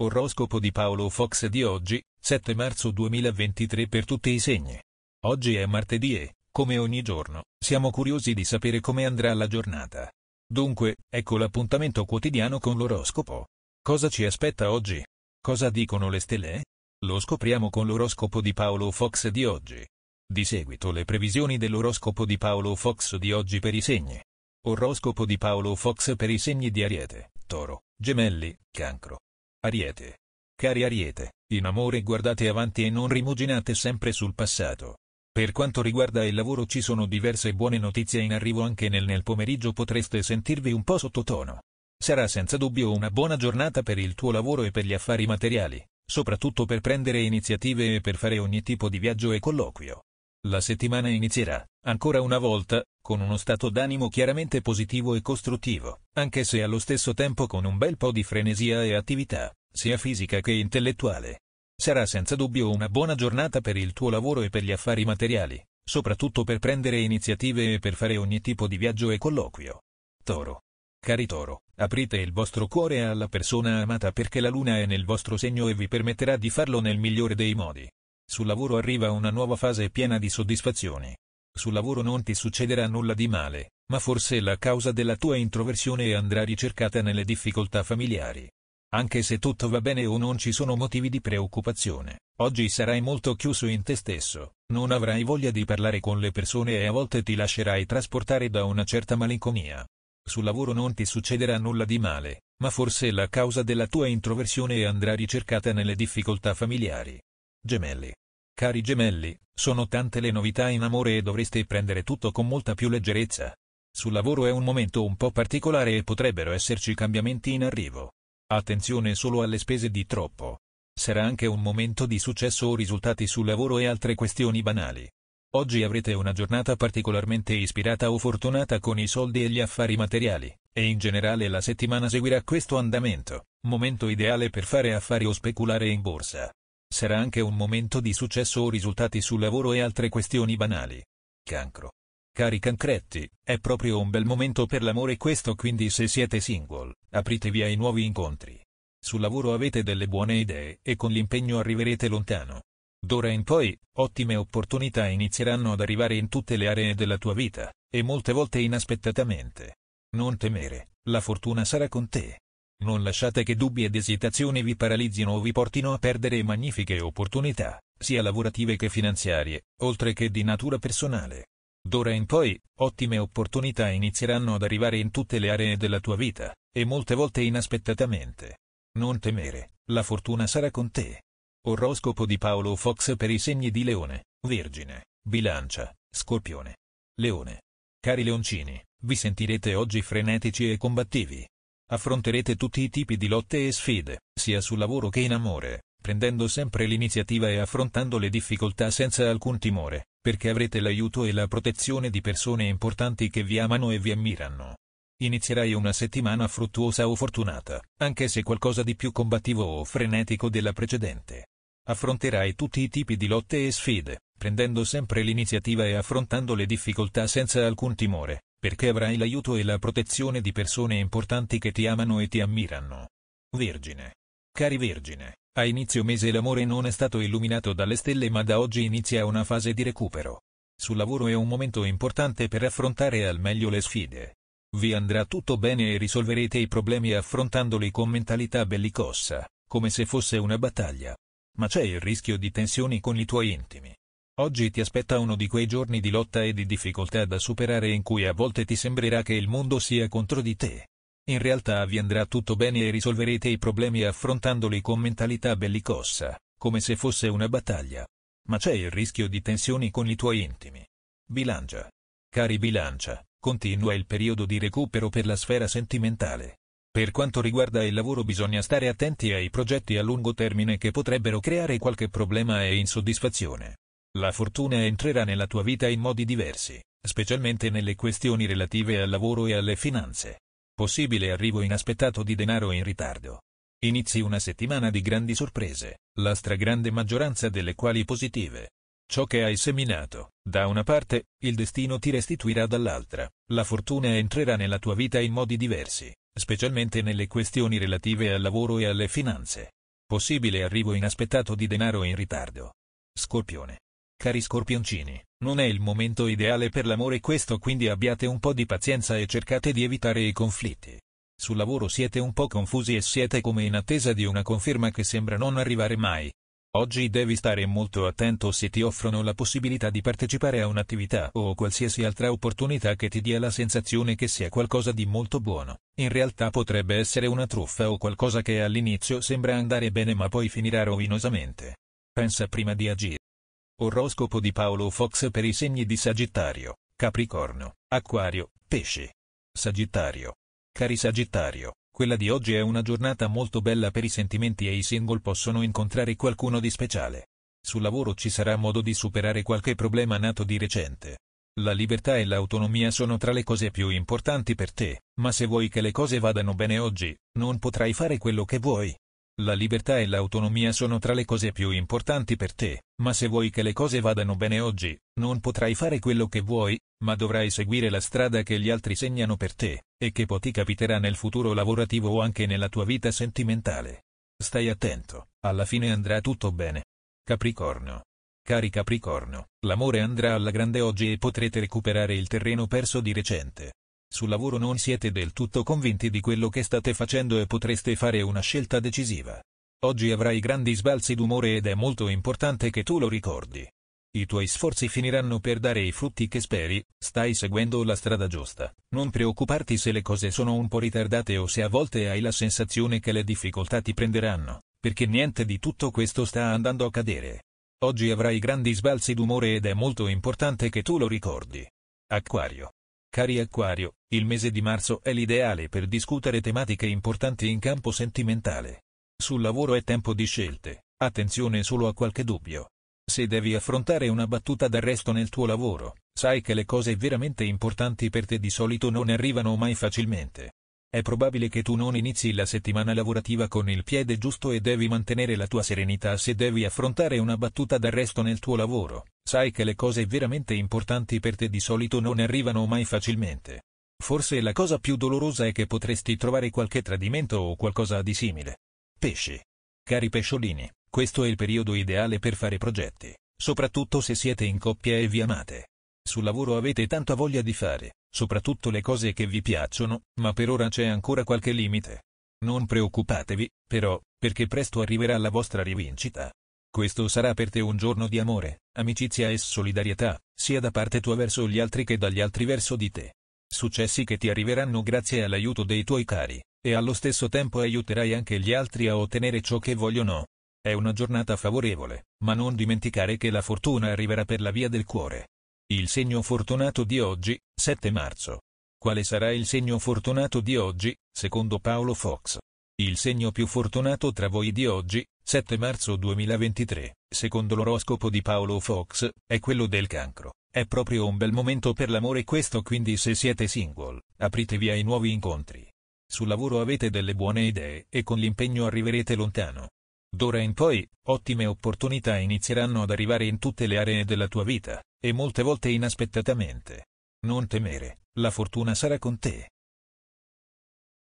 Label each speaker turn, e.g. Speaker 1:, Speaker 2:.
Speaker 1: Oroscopo di Paolo Fox di oggi, 7 marzo 2023 per tutti i segni. Oggi è martedì e, come ogni giorno, siamo curiosi di sapere come andrà la giornata. Dunque, ecco l'appuntamento quotidiano con l'oroscopo. Cosa ci aspetta oggi? Cosa dicono le stelle? Lo scopriamo con l'oroscopo di Paolo Fox di oggi. Di seguito le previsioni dell'oroscopo di Paolo Fox di oggi per i segni. Oroscopo di Paolo Fox per i segni di Ariete, Toro, Gemelli, Cancro, Ariete. Cari Ariete, in amore guardate avanti e non rimuginate sempre sul passato. Per quanto riguarda il lavoro ci sono diverse buone notizie in arrivo anche nel, nel pomeriggio potreste sentirvi un po' sottotono. Sarà senza dubbio una buona giornata per il tuo lavoro e per gli affari materiali, soprattutto per prendere iniziative e per fare ogni tipo di viaggio e colloquio. La settimana inizierà, ancora una volta, con uno stato d'animo chiaramente positivo e costruttivo, anche se allo stesso tempo con un bel po' di frenesia e attività sia fisica che intellettuale. Sarà senza dubbio una buona giornata per il tuo lavoro e per gli affari materiali, soprattutto per prendere iniziative e per fare ogni tipo di viaggio e colloquio. Toro. Cari Toro, aprite il vostro cuore alla persona amata perché la luna è nel vostro segno e vi permetterà di farlo nel migliore dei modi. Sul lavoro arriva una nuova fase piena di soddisfazioni. Sul lavoro non ti succederà nulla di male, ma forse la causa della tua introversione andrà ricercata nelle difficoltà familiari. Anche se tutto va bene o non ci sono motivi di preoccupazione, oggi sarai molto chiuso in te stesso, non avrai voglia di parlare con le persone e a volte ti lascerai trasportare da una certa malinconia. Sul lavoro non ti succederà nulla di male, ma forse la causa della tua introversione andrà ricercata nelle difficoltà familiari. Gemelli. Cari gemelli, sono tante le novità in amore e dovreste prendere tutto con molta più leggerezza. Sul lavoro è un momento un po' particolare e potrebbero esserci cambiamenti in arrivo. Attenzione solo alle spese di troppo. Sarà anche un momento di successo o risultati sul lavoro e altre questioni banali. Oggi avrete una giornata particolarmente ispirata o fortunata con i soldi e gli affari materiali, e in generale la settimana seguirà questo andamento, momento ideale per fare affari o speculare in borsa. Sarà anche un momento di successo o risultati sul lavoro e altre questioni banali. Cancro. Cari cancretti, è proprio un bel momento per l'amore questo quindi se siete single, apritevi ai nuovi incontri. Sul lavoro avete delle buone idee e con l'impegno arriverete lontano. D'ora in poi, ottime opportunità inizieranno ad arrivare in tutte le aree della tua vita, e molte volte inaspettatamente. Non temere, la fortuna sarà con te. Non lasciate che dubbi ed esitazioni vi paralizzino o vi portino a perdere magnifiche opportunità, sia lavorative che finanziarie, oltre che di natura personale. D'ora in poi, ottime opportunità inizieranno ad arrivare in tutte le aree della tua vita, e molte volte inaspettatamente. Non temere, la fortuna sarà con te. Oroscopo di Paolo Fox per i segni di Leone, Vergine, Bilancia, Scorpione. Leone. Cari leoncini, vi sentirete oggi frenetici e combattivi. Affronterete tutti i tipi di lotte e sfide, sia sul lavoro che in amore, prendendo sempre l'iniziativa e affrontando le difficoltà senza alcun timore perché avrete l'aiuto e la protezione di persone importanti che vi amano e vi ammirano. Inizierai una settimana fruttuosa o fortunata, anche se qualcosa di più combattivo o frenetico della precedente. Affronterai tutti i tipi di lotte e sfide, prendendo sempre l'iniziativa e affrontando le difficoltà senza alcun timore, perché avrai l'aiuto e la protezione di persone importanti che ti amano e ti ammirano. Vergine. Cari Vergine, a inizio mese l'amore non è stato illuminato dalle stelle ma da oggi inizia una fase di recupero. Sul lavoro è un momento importante per affrontare al meglio le sfide. Vi andrà tutto bene e risolverete i problemi affrontandoli con mentalità bellicosa, come se fosse una battaglia. Ma c'è il rischio di tensioni con i tuoi intimi. Oggi ti aspetta uno di quei giorni di lotta e di difficoltà da superare in cui a volte ti sembrerà che il mondo sia contro di te. In realtà vi andrà tutto bene e risolverete i problemi affrontandoli con mentalità bellicossa, come se fosse una battaglia. Ma c'è il rischio di tensioni con i tuoi intimi. Bilancia. Cari bilancia, continua il periodo di recupero per la sfera sentimentale. Per quanto riguarda il lavoro bisogna stare attenti ai progetti a lungo termine che potrebbero creare qualche problema e insoddisfazione. La fortuna entrerà nella tua vita in modi diversi, specialmente nelle questioni relative al lavoro e alle finanze possibile arrivo inaspettato di denaro in ritardo. Inizi una settimana di grandi sorprese, la stragrande maggioranza delle quali positive. Ciò che hai seminato, da una parte, il destino ti restituirà dall'altra, la fortuna entrerà nella tua vita in modi diversi, specialmente nelle questioni relative al lavoro e alle finanze. Possibile arrivo inaspettato di denaro in ritardo. Scorpione. Cari scorpioncini, non è il momento ideale per l'amore questo quindi abbiate un po' di pazienza e cercate di evitare i conflitti. Sul lavoro siete un po' confusi e siete come in attesa di una conferma che sembra non arrivare mai. Oggi devi stare molto attento se ti offrono la possibilità di partecipare a un'attività o qualsiasi altra opportunità che ti dia la sensazione che sia qualcosa di molto buono. In realtà potrebbe essere una truffa o qualcosa che all'inizio sembra andare bene ma poi finirà rovinosamente. Pensa prima di agire. Oroscopo di Paolo Fox per i segni di Sagittario, Capricorno, Acquario, Pesci. Sagittario. Cari Sagittario, quella di oggi è una giornata molto bella per i sentimenti e i single possono incontrare qualcuno di speciale. Sul lavoro ci sarà modo di superare qualche problema nato di recente. La libertà e l'autonomia sono tra le cose più importanti per te, ma se vuoi che le cose vadano bene oggi, non potrai fare quello che vuoi. La libertà e l'autonomia sono tra le cose più importanti per te, ma se vuoi che le cose vadano bene oggi, non potrai fare quello che vuoi, ma dovrai seguire la strada che gli altri segnano per te, e che poi ti capiterà nel futuro lavorativo o anche nella tua vita sentimentale. Stai attento, alla fine andrà tutto bene. Capricorno. Cari Capricorno, l'amore andrà alla grande oggi e potrete recuperare il terreno perso di recente sul lavoro non siete del tutto convinti di quello che state facendo e potreste fare una scelta decisiva. Oggi avrai grandi sbalzi d'umore ed è molto importante che tu lo ricordi. I tuoi sforzi finiranno per dare i frutti che speri, stai seguendo la strada giusta. Non preoccuparti se le cose sono un po' ritardate o se a volte hai la sensazione che le difficoltà ti prenderanno, perché niente di tutto questo sta andando a cadere. Oggi avrai grandi sbalzi d'umore ed è molto importante che tu lo ricordi. Acquario, Cari Acquario, il mese di marzo è l'ideale per discutere tematiche importanti in campo sentimentale. Sul lavoro è tempo di scelte, attenzione solo a qualche dubbio. Se devi affrontare una battuta d'arresto nel tuo lavoro, sai che le cose veramente importanti per te di solito non arrivano mai facilmente. È probabile che tu non inizi la settimana lavorativa con il piede giusto e devi mantenere la tua serenità se devi affrontare una battuta d'arresto nel tuo lavoro. Sai che le cose veramente importanti per te di solito non arrivano mai facilmente. Forse la cosa più dolorosa è che potresti trovare qualche tradimento o qualcosa di simile. Pesci. Cari pesciolini, questo è il periodo ideale per fare progetti, soprattutto se siete in coppia e vi amate. Sul lavoro avete tanta voglia di fare, soprattutto le cose che vi piacciono, ma per ora c'è ancora qualche limite. Non preoccupatevi, però, perché presto arriverà la vostra rivincita. Questo sarà per te un giorno di amore, amicizia e solidarietà, sia da parte tua verso gli altri che dagli altri verso di te. Successi che ti arriveranno grazie all'aiuto dei tuoi cari, e allo stesso tempo aiuterai anche gli altri a ottenere ciò che vogliono. È una giornata favorevole, ma non dimenticare che la fortuna arriverà per la via del cuore. Il segno fortunato di oggi, 7 marzo. Quale sarà il segno fortunato di oggi, secondo Paolo Fox? Il segno più fortunato tra voi di oggi, 7 marzo 2023, secondo l'oroscopo di Paolo Fox, è quello del cancro. È proprio un bel momento per l'amore questo quindi se siete single, apritevi ai nuovi incontri. Sul lavoro avete delle buone idee e con l'impegno arriverete lontano. D'ora in poi, ottime opportunità inizieranno ad arrivare in tutte le aree della tua vita e molte volte inaspettatamente. Non temere, la fortuna sarà con te.